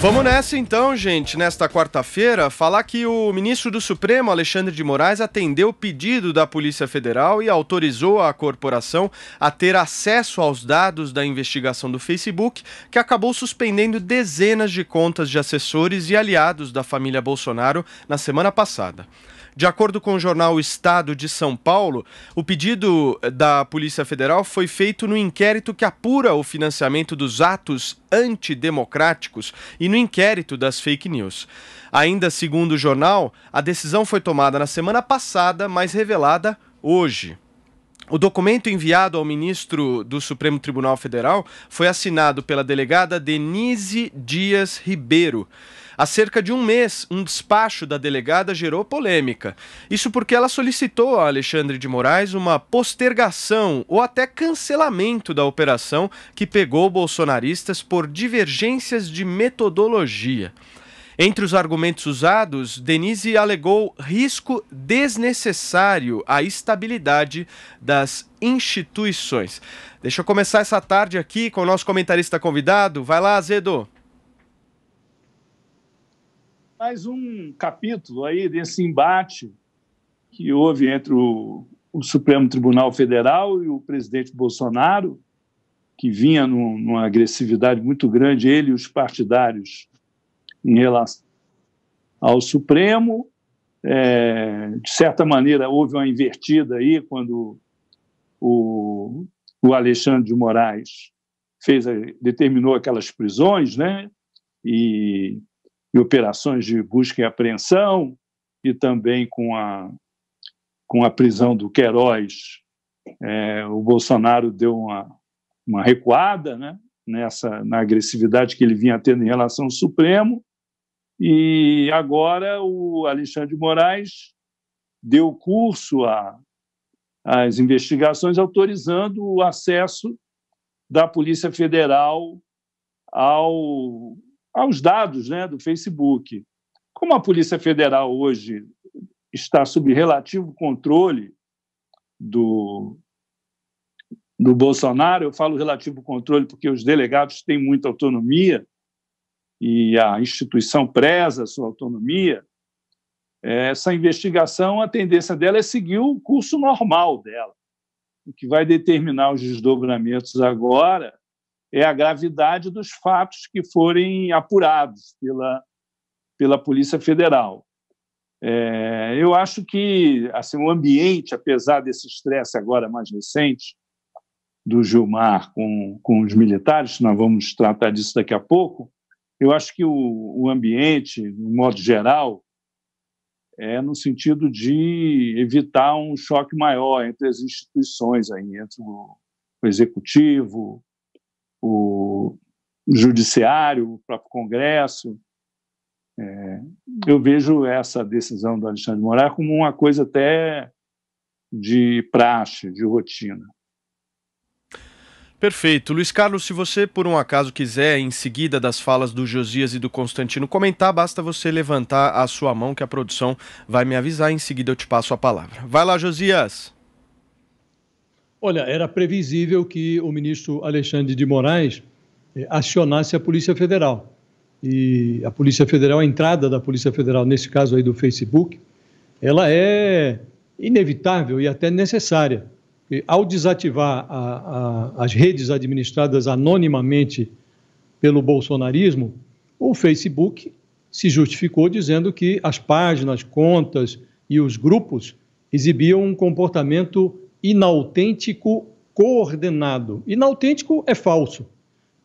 Vamos nessa então, gente. Nesta quarta-feira, falar que o ministro do Supremo, Alexandre de Moraes, atendeu o pedido da Polícia Federal e autorizou a corporação a ter acesso aos dados da investigação do Facebook, que acabou suspendendo dezenas de contas de assessores e aliados da família Bolsonaro na semana passada. De acordo com o jornal Estado de São Paulo, o pedido eh, da Polícia Federal foi feito no inquérito que apura o financiamento dos atos antidemocráticos e no inquérito das fake news. Ainda segundo o jornal, a decisão foi tomada na semana passada, mas revelada hoje. O documento enviado ao ministro do Supremo Tribunal Federal foi assinado pela delegada Denise Dias Ribeiro. Há cerca de um mês, um despacho da delegada gerou polêmica. Isso porque ela solicitou a Alexandre de Moraes uma postergação ou até cancelamento da operação que pegou bolsonaristas por divergências de metodologia. Entre os argumentos usados, Denise alegou risco desnecessário à estabilidade das instituições. Deixa eu começar essa tarde aqui com o nosso comentarista convidado. Vai lá, Azedo mais um capítulo aí desse embate que houve entre o, o Supremo Tribunal Federal e o presidente Bolsonaro, que vinha num, numa agressividade muito grande, ele e os partidários, em relação ao Supremo. É, de certa maneira, houve uma invertida aí quando o, o Alexandre de Moraes fez, determinou aquelas prisões, né? E e operações de busca e apreensão, e também com a, com a prisão do Queiroz, é, o Bolsonaro deu uma, uma recuada né, nessa, na agressividade que ele vinha tendo em relação ao Supremo, e agora o Alexandre de Moraes deu curso às investigações autorizando o acesso da Polícia Federal ao aos dados né, do Facebook. Como a Polícia Federal hoje está sob relativo controle do, do Bolsonaro, eu falo relativo controle porque os delegados têm muita autonomia e a instituição preza a sua autonomia, é, essa investigação, a tendência dela é seguir o curso normal dela. O que vai determinar os desdobramentos agora é a gravidade dos fatos que forem apurados pela, pela Polícia Federal. É, eu acho que assim, o ambiente, apesar desse estresse agora mais recente do Gilmar com, com os militares, nós vamos tratar disso daqui a pouco, eu acho que o, o ambiente, no modo geral, é no sentido de evitar um choque maior entre as instituições, aí, entre o, o executivo, o judiciário, o próprio Congresso. É, eu vejo essa decisão do Alexandre de Moraes como uma coisa até de praxe, de rotina. Perfeito. Luiz Carlos, se você por um acaso quiser, em seguida das falas do Josias e do Constantino, comentar, basta você levantar a sua mão que a produção vai me avisar. Em seguida eu te passo a palavra. Vai lá, Josias. Olha, era previsível que o ministro Alexandre de Moraes eh, acionasse a Polícia Federal. E a Polícia Federal, a entrada da Polícia Federal, nesse caso aí do Facebook, ela é inevitável e até necessária. E ao desativar a, a, as redes administradas anonimamente pelo bolsonarismo, o Facebook se justificou dizendo que as páginas, contas e os grupos exibiam um comportamento inautêntico coordenado. Inautêntico é falso.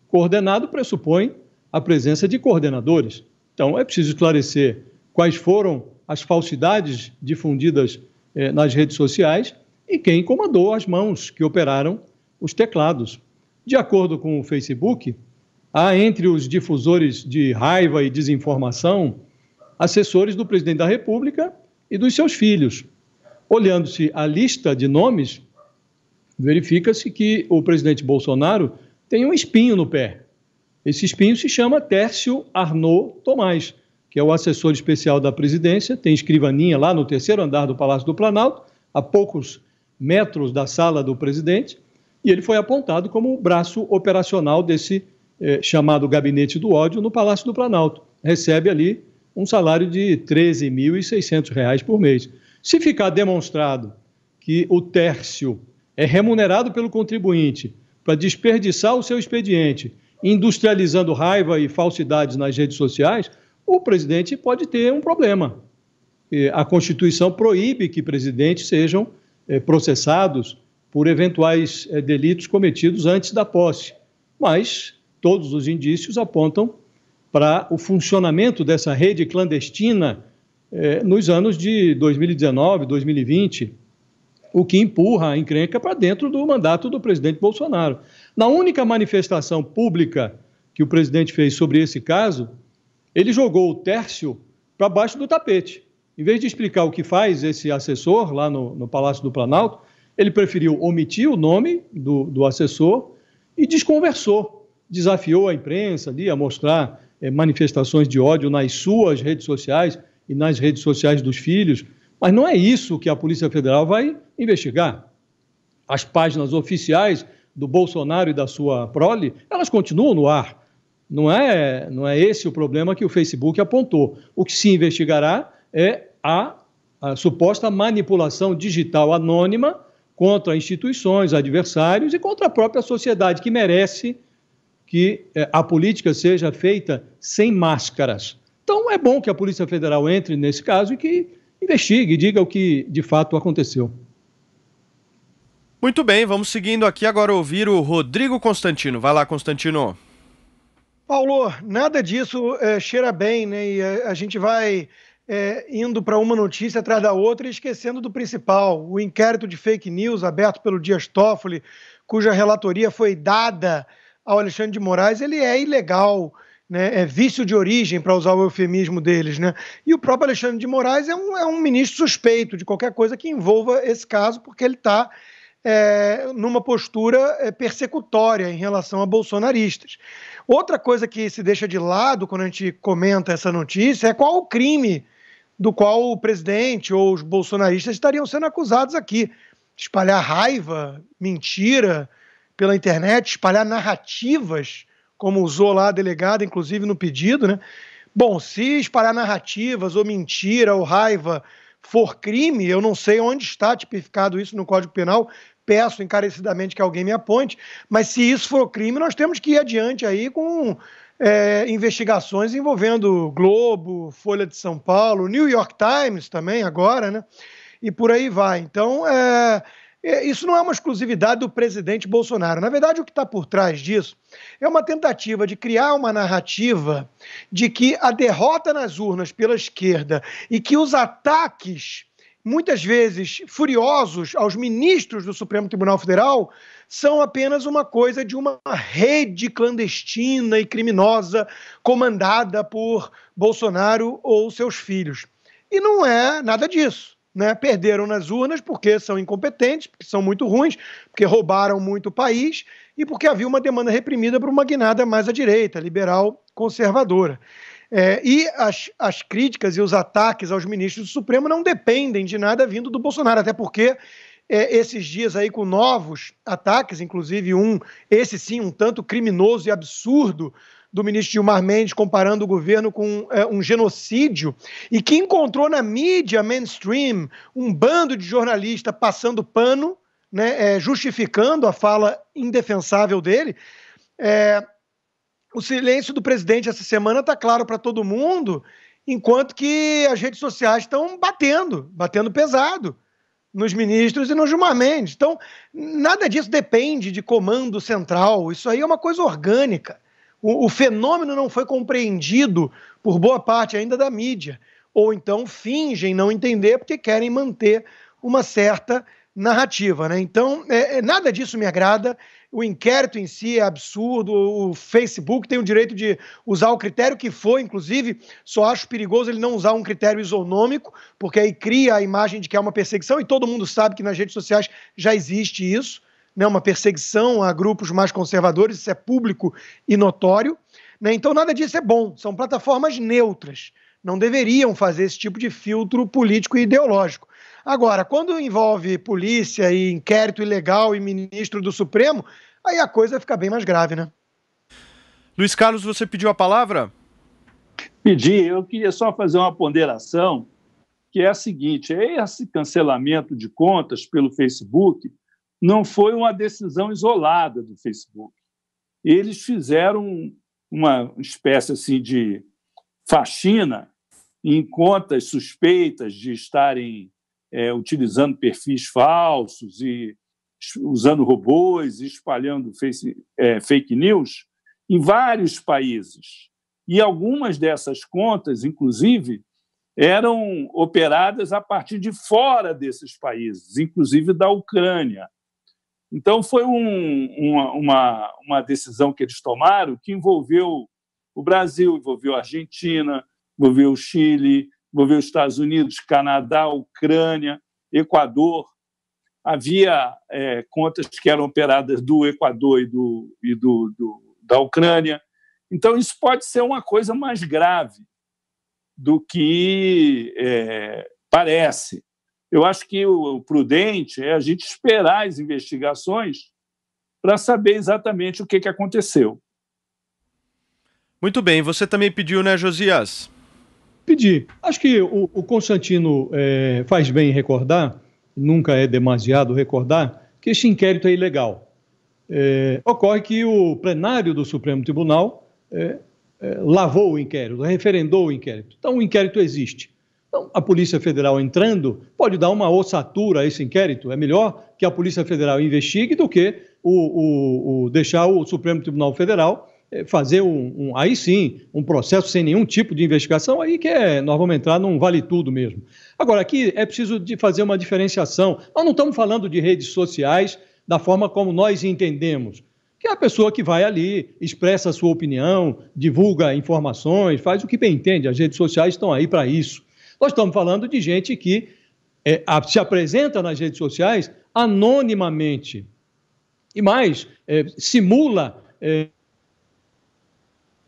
Coordenado pressupõe a presença de coordenadores. Então, é preciso esclarecer quais foram as falsidades difundidas eh, nas redes sociais e quem comandou as mãos que operaram os teclados. De acordo com o Facebook, há entre os difusores de raiva e desinformação assessores do presidente da República e dos seus filhos. Olhando-se a lista de nomes, verifica-se que o presidente Bolsonaro tem um espinho no pé. Esse espinho se chama Tércio Arnaud Tomás, que é o assessor especial da presidência, tem escrivaninha lá no terceiro andar do Palácio do Planalto, a poucos metros da sala do presidente, e ele foi apontado como o braço operacional desse eh, chamado Gabinete do Ódio no Palácio do Planalto. Recebe ali um salário de R$ 13.600 por mês. Se ficar demonstrado que o tércio é remunerado pelo contribuinte para desperdiçar o seu expediente, industrializando raiva e falsidades nas redes sociais, o presidente pode ter um problema. A Constituição proíbe que presidentes sejam eh, processados por eventuais eh, delitos cometidos antes da posse, mas todos os indícios apontam para o funcionamento dessa rede clandestina é, nos anos de 2019, 2020, o que empurra a encrenca para dentro do mandato do presidente Bolsonaro. Na única manifestação pública que o presidente fez sobre esse caso, ele jogou o Tércio para baixo do tapete. Em vez de explicar o que faz esse assessor lá no, no Palácio do Planalto, ele preferiu omitir o nome do, do assessor e desconversou. Desafiou a imprensa ali a mostrar é, manifestações de ódio nas suas redes sociais e nas redes sociais dos filhos, mas não é isso que a Polícia Federal vai investigar. As páginas oficiais do Bolsonaro e da sua prole, elas continuam no ar. Não é, não é esse o problema que o Facebook apontou. O que se investigará é a, a suposta manipulação digital anônima contra instituições, adversários e contra a própria sociedade, que merece que eh, a política seja feita sem máscaras. Então é bom que a Polícia Federal entre nesse caso e que investigue, diga o que de fato aconteceu. Muito bem, vamos seguindo aqui agora ouvir o Rodrigo Constantino. Vai lá, Constantino. Paulo, nada disso é, cheira bem, né? E a, é, a gente vai é, indo para uma notícia atrás da outra e esquecendo do principal: o inquérito de fake news aberto pelo Dias Toffoli, cuja relatoria foi dada ao Alexandre de Moraes, ele é ilegal né, é vício de origem, para usar o eufemismo deles. Né? E o próprio Alexandre de Moraes é um, é um ministro suspeito de qualquer coisa que envolva esse caso, porque ele está é, numa postura é, persecutória em relação a bolsonaristas. Outra coisa que se deixa de lado quando a gente comenta essa notícia é qual o crime do qual o presidente ou os bolsonaristas estariam sendo acusados aqui. Espalhar raiva, mentira pela internet, espalhar narrativas como usou lá a delegada, inclusive no pedido, né? Bom, se espalhar narrativas ou mentira ou raiva for crime, eu não sei onde está tipificado isso no Código Penal, peço encarecidamente que alguém me aponte, mas se isso for crime, nós temos que ir adiante aí com é, investigações envolvendo Globo, Folha de São Paulo, New York Times também agora, né? E por aí vai. Então, é, é, isso não é uma exclusividade do presidente Bolsonaro. Na verdade, o que está por trás disso é uma tentativa de criar uma narrativa de que a derrota nas urnas pela esquerda e que os ataques muitas vezes furiosos aos ministros do Supremo Tribunal Federal, são apenas uma coisa de uma rede clandestina e criminosa comandada por Bolsonaro ou seus filhos. E não é nada disso né, perderam nas urnas porque são incompetentes, porque são muito ruins, porque roubaram muito o país e porque havia uma demanda reprimida por uma guinada mais à direita, liberal conservadora. É, e as, as críticas e os ataques aos ministros do Supremo não dependem de nada vindo do Bolsonaro, até porque é, esses dias aí com novos ataques, inclusive um, esse sim, um tanto criminoso e absurdo do ministro Gilmar Mendes comparando o governo com é, um genocídio e que encontrou na mídia mainstream um bando de jornalista passando pano, né, é, justificando a fala indefensável dele. É, o silêncio do presidente essa semana está claro para todo mundo, enquanto que as redes sociais estão batendo, batendo pesado nos ministros e no Gilmar Mendes. Então, nada disso depende de comando central. Isso aí é uma coisa orgânica. O, o fenômeno não foi compreendido por boa parte ainda da mídia. Ou então fingem não entender porque querem manter uma certa narrativa, né? Então, é, é, nada disso me agrada. O inquérito em si é absurdo. O Facebook tem o direito de usar o critério que for, inclusive, só acho perigoso ele não usar um critério isonômico, porque aí cria a imagem de que é uma perseguição e todo mundo sabe que nas redes sociais já existe isso, né? Uma perseguição a grupos mais conservadores, isso é público e notório, né? Então, nada disso é bom. São plataformas neutras não deveriam fazer esse tipo de filtro político e ideológico. Agora, quando envolve polícia e inquérito ilegal e ministro do Supremo, aí a coisa fica bem mais grave, né? Luiz Carlos, você pediu a palavra? Pedi, eu queria só fazer uma ponderação, que é a seguinte: esse cancelamento de contas pelo Facebook não foi uma decisão isolada do Facebook. Eles fizeram uma espécie assim de faxina em contas suspeitas de estarem é, utilizando perfis falsos e usando robôs, espalhando face, é, fake news em vários países. E algumas dessas contas, inclusive, eram operadas a partir de fora desses países, inclusive da Ucrânia. Então, foi um, uma, uma, uma decisão que eles tomaram que envolveu o Brasil, envolveu a Argentina, vou ver o Chile, vou ver os Estados Unidos, Canadá, Ucrânia, Equador. Havia é, contas que eram operadas do Equador e, do, e do, do, da Ucrânia. Então, isso pode ser uma coisa mais grave do que é, parece. Eu acho que o prudente é a gente esperar as investigações para saber exatamente o que, que aconteceu. Muito bem, você também pediu, né, Josias? pedir. Acho que o, o Constantino é, faz bem recordar, nunca é demasiado recordar, que este inquérito é ilegal. É, ocorre que o plenário do Supremo Tribunal é, é, lavou o inquérito, referendou o inquérito. Então, o inquérito existe. Então, a Polícia Federal entrando pode dar uma ossatura a esse inquérito. É melhor que a Polícia Federal investigue do que o, o, o deixar o Supremo Tribunal Federal é, fazer um, um, aí sim, um processo sem nenhum tipo de investigação, aí que é, nós vamos entrar num vale tudo mesmo. Agora, aqui é preciso de fazer uma diferenciação. Nós não estamos falando de redes sociais da forma como nós entendemos, que é a pessoa que vai ali, expressa a sua opinião, divulga informações, faz o que bem entende. As redes sociais estão aí para isso. Nós estamos falando de gente que é, a, se apresenta nas redes sociais anonimamente. E mais, é, simula é,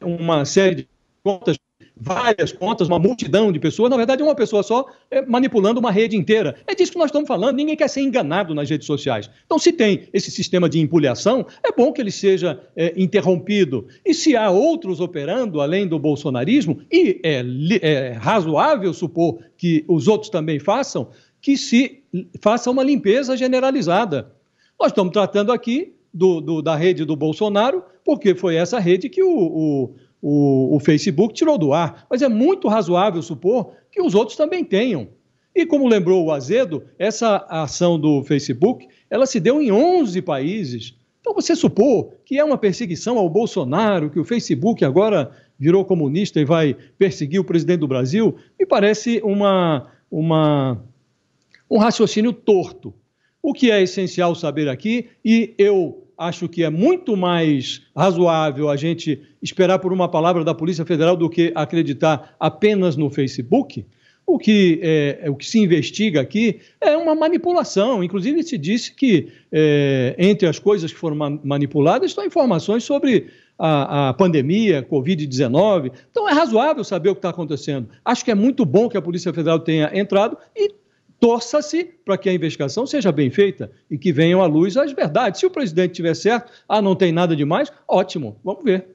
uma série de contas, várias contas, uma multidão de pessoas, na verdade, uma pessoa só é, manipulando uma rede inteira. É disso que nós estamos falando, ninguém quer ser enganado nas redes sociais. Então, se tem esse sistema de impuliação, é bom que ele seja é, interrompido. E se há outros operando além do bolsonarismo, e é, é razoável supor que os outros também façam, que se faça uma limpeza generalizada. Nós estamos tratando aqui do, do, da rede do Bolsonaro, porque foi essa rede que o, o, o, o Facebook tirou do ar. Mas é muito razoável supor que os outros também tenham. E como lembrou o Azedo, essa ação do Facebook, ela se deu em 11 países. Então você supor que é uma perseguição ao Bolsonaro, que o Facebook agora virou comunista e vai perseguir o presidente do Brasil, me parece uma, uma, um raciocínio torto. O que é essencial saber aqui, e eu acho que é muito mais razoável a gente esperar por uma palavra da Polícia Federal do que acreditar apenas no Facebook. O que, é, o que se investiga aqui é uma manipulação. Inclusive, se disse que é, entre as coisas que foram manipuladas estão informações sobre a, a pandemia, Covid-19. Então, é razoável saber o que está acontecendo. Acho que é muito bom que a Polícia Federal tenha entrado e torça-se para que a investigação seja bem feita e que venham à luz as verdades. Se o presidente tiver certo, ah, não tem nada demais, ótimo, vamos ver.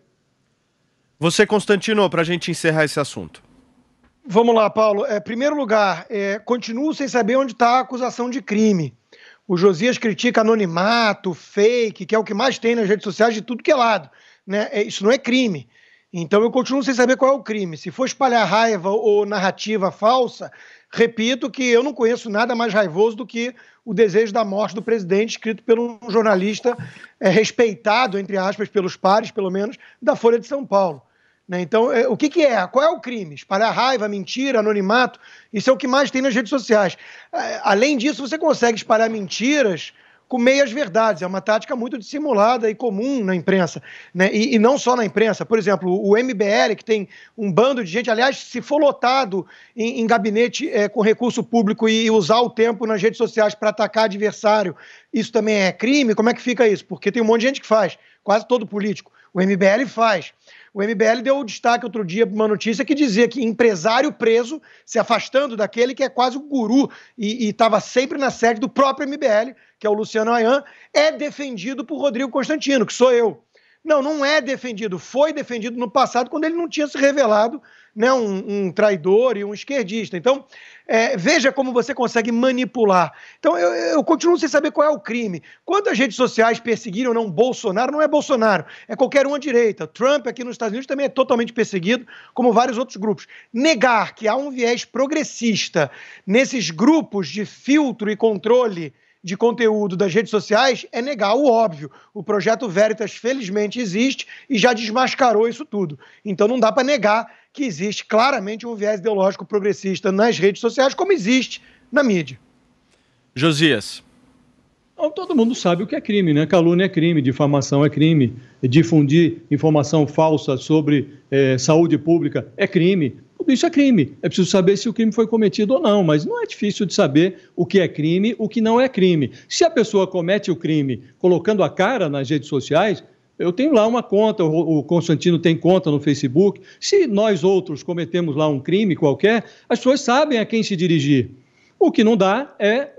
Você, Constantino, para a gente encerrar esse assunto. Vamos lá, Paulo. É, primeiro lugar, é, continuo sem saber onde está a acusação de crime. O Josias critica anonimato, fake, que é o que mais tem nas redes sociais de tudo que é lado. Né? É, isso não é crime. Então eu continuo sem saber qual é o crime. Se for espalhar raiva ou narrativa falsa, Repito que eu não conheço nada mais raivoso do que o desejo da morte do presidente, escrito por um jornalista é, respeitado, entre aspas, pelos pares, pelo menos, da Folha de São Paulo. Né? Então, é, o que, que, é? Qual é o crime? Espalhar raiva, mentira, anonimato? Isso é o que mais tem nas redes sociais. É, além disso, você consegue espalhar mentiras com meias verdades. É uma tática muito dissimulada e comum na imprensa, né? E, e, não só na imprensa. Por exemplo, o MBL, que tem um bando de gente, aliás, se for lotado em, em gabinete é, com recurso público e, e usar o tempo nas redes sociais para atacar adversário, isso também é crime? Como é que fica isso? Porque tem um monte de gente que faz, quase todo político. O MBL faz. O MBL deu o destaque outro dia para uma notícia que dizia que empresário preso, se afastando daquele que é quase o guru e estava sempre na sede do próprio MBL, que é o Luciano Ayan, é defendido por Rodrigo Constantino, que sou eu. Não, não é defendido. Foi defendido no passado, quando ele não tinha se revelado né, um, um traidor e um esquerdista. Então, é, veja como você consegue manipular. Então, eu, eu, continuo sem saber qual é o crime. Quando as redes sociais perseguiram ou não Bolsonaro, não é Bolsonaro, é qualquer um à direita. Trump, aqui nos Estados Unidos, também é totalmente perseguido, como vários outros grupos. Negar que há um viés progressista nesses grupos de filtro e controle de conteúdo das redes sociais é negar o óbvio. O projeto Veritas, felizmente, existe e já desmascarou isso tudo. Então não dá para negar que existe claramente um viés ideológico progressista nas redes sociais, como existe na mídia. Josias. Então, todo mundo sabe o que é crime, né? Calúnia é crime, difamação é crime, difundir informação falsa sobre é, saúde pública é crime, tudo isso é crime. É preciso saber se o crime foi cometido ou não, mas não é difícil de saber o que é crime, o que não é crime. Se a pessoa comete o crime colocando a cara nas redes sociais, eu tenho lá uma conta, o Constantino tem conta no Facebook. Se nós outros cometemos lá um crime qualquer, as pessoas sabem a quem se dirigir. O que não dá é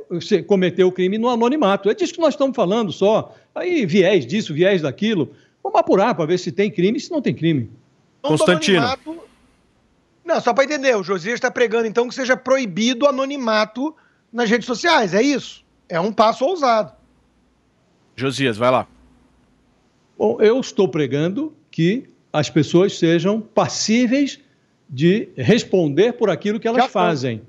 cometer o crime no anonimato. É disso que nós estamos falando só. Aí viés disso, viés daquilo. Vamos apurar para ver se tem crime e se não tem crime. Constantino. Não, só para entender, o Josias está pregando então que seja proibido o anonimato nas redes sociais, é isso? É um passo ousado. Josias, vai lá. Bom, eu estou pregando que as pessoas sejam passíveis de responder por aquilo que elas Já fazem. São.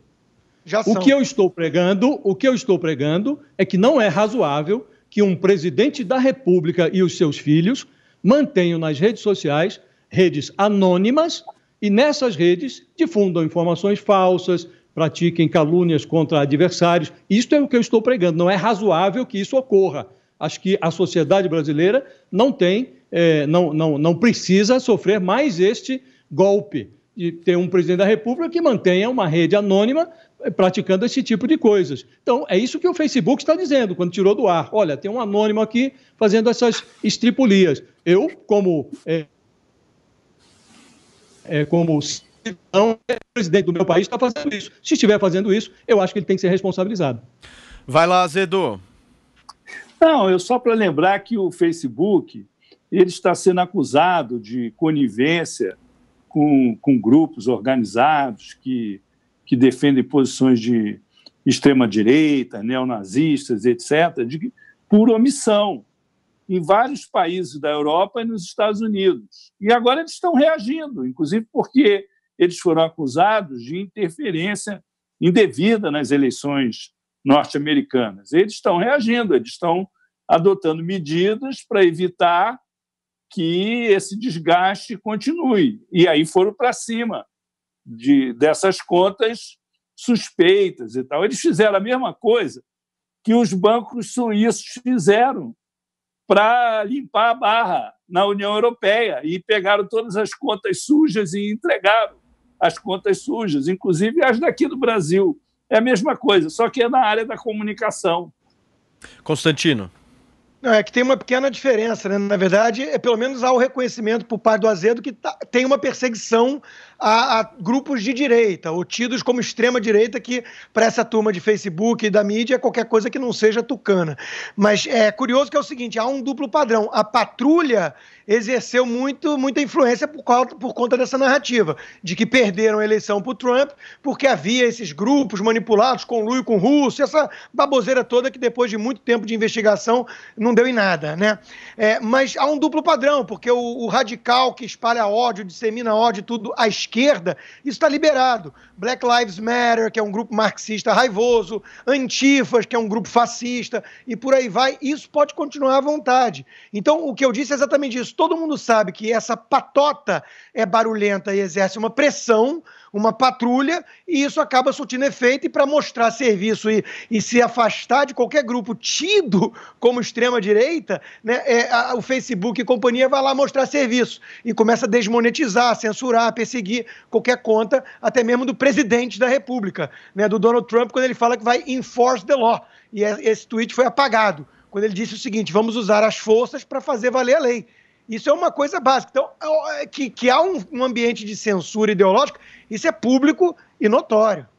Já o são. que eu estou pregando, o que eu estou pregando é que não é razoável que um presidente da República e os seus filhos mantenham nas redes sociais redes anônimas e nessas redes difundam informações falsas, pratiquem calúnias contra adversários. Isto é o que eu estou pregando. Não é razoável que isso ocorra. Acho que a sociedade brasileira não tem, é, não, não, não precisa sofrer mais este golpe de ter um presidente da República que mantenha uma rede anônima é, praticando esse tipo de coisas. Então, é isso que o Facebook está dizendo quando tirou do ar. Olha, tem um anônimo aqui fazendo essas estripulias. Eu, como é, é, como cidadão, é presidente do meu país, está fazendo isso. Se estiver fazendo isso, eu acho que ele tem que ser responsabilizado. Vai lá, Zedu. Não, eu só para lembrar que o Facebook ele está sendo acusado de conivência com, com grupos organizados que, que defendem posições de extrema-direita, neonazistas, etc., de, por omissão em vários países da Europa e nos Estados Unidos. E agora eles estão reagindo, inclusive porque eles foram acusados de interferência indevida nas eleições norte-americanas. Eles estão reagindo, eles estão adotando medidas para evitar que esse desgaste continue. E aí foram para cima de, dessas contas suspeitas e tal. Eles fizeram a mesma coisa que os bancos suíços fizeram para limpar a barra na União Europeia e pegaram todas as contas sujas e entregaram as contas sujas, inclusive as daqui do Brasil. É a mesma coisa, só que é na área da comunicação. Constantino. Não, é que tem uma pequena diferença, né? Na verdade, é, pelo menos há o reconhecimento por parte do Azedo que tá, tem uma perseguição a, a grupos de direita, ou tidos como extrema-direita, que para essa turma de Facebook e da mídia é qualquer coisa que não seja tucana. Mas é curioso que é o seguinte: há um duplo padrão. A patrulha exerceu muito, muita influência por, por conta dessa narrativa, de que perderam a eleição para o Trump porque havia esses grupos manipulados, conluio com o russo, essa baboseira toda que depois de muito tempo de investigação não deu em nada, né? É, mas há um duplo padrão, porque o, o radical que espalha ódio, dissemina ódio, tudo, a esquerda, isso está liberado. Black Lives Matter, que é um grupo marxista raivoso, Antifas, que é um grupo fascista, e por aí vai, isso pode continuar à vontade. Então, o que eu disse é exatamente isso. Todo mundo sabe que essa patota é barulhenta e exerce uma pressão, uma patrulha, e isso acaba surtindo efeito, e para mostrar serviço e, e se afastar de qualquer grupo tido como extrema-direita, né, é, o Facebook e companhia vai lá mostrar serviço e começa a desmonetizar, censurar, perseguir seguir qualquer conta, até mesmo do presidente da República, né, do Donald Trump, quando ele fala que vai enforce the law. E é, esse tweet foi apagado, quando ele disse o seguinte: vamos usar as forças para fazer valer a lei. Isso é uma coisa básica. Então, é, é, que, que há um, um ambiente de censura ideológica, isso é público e notório.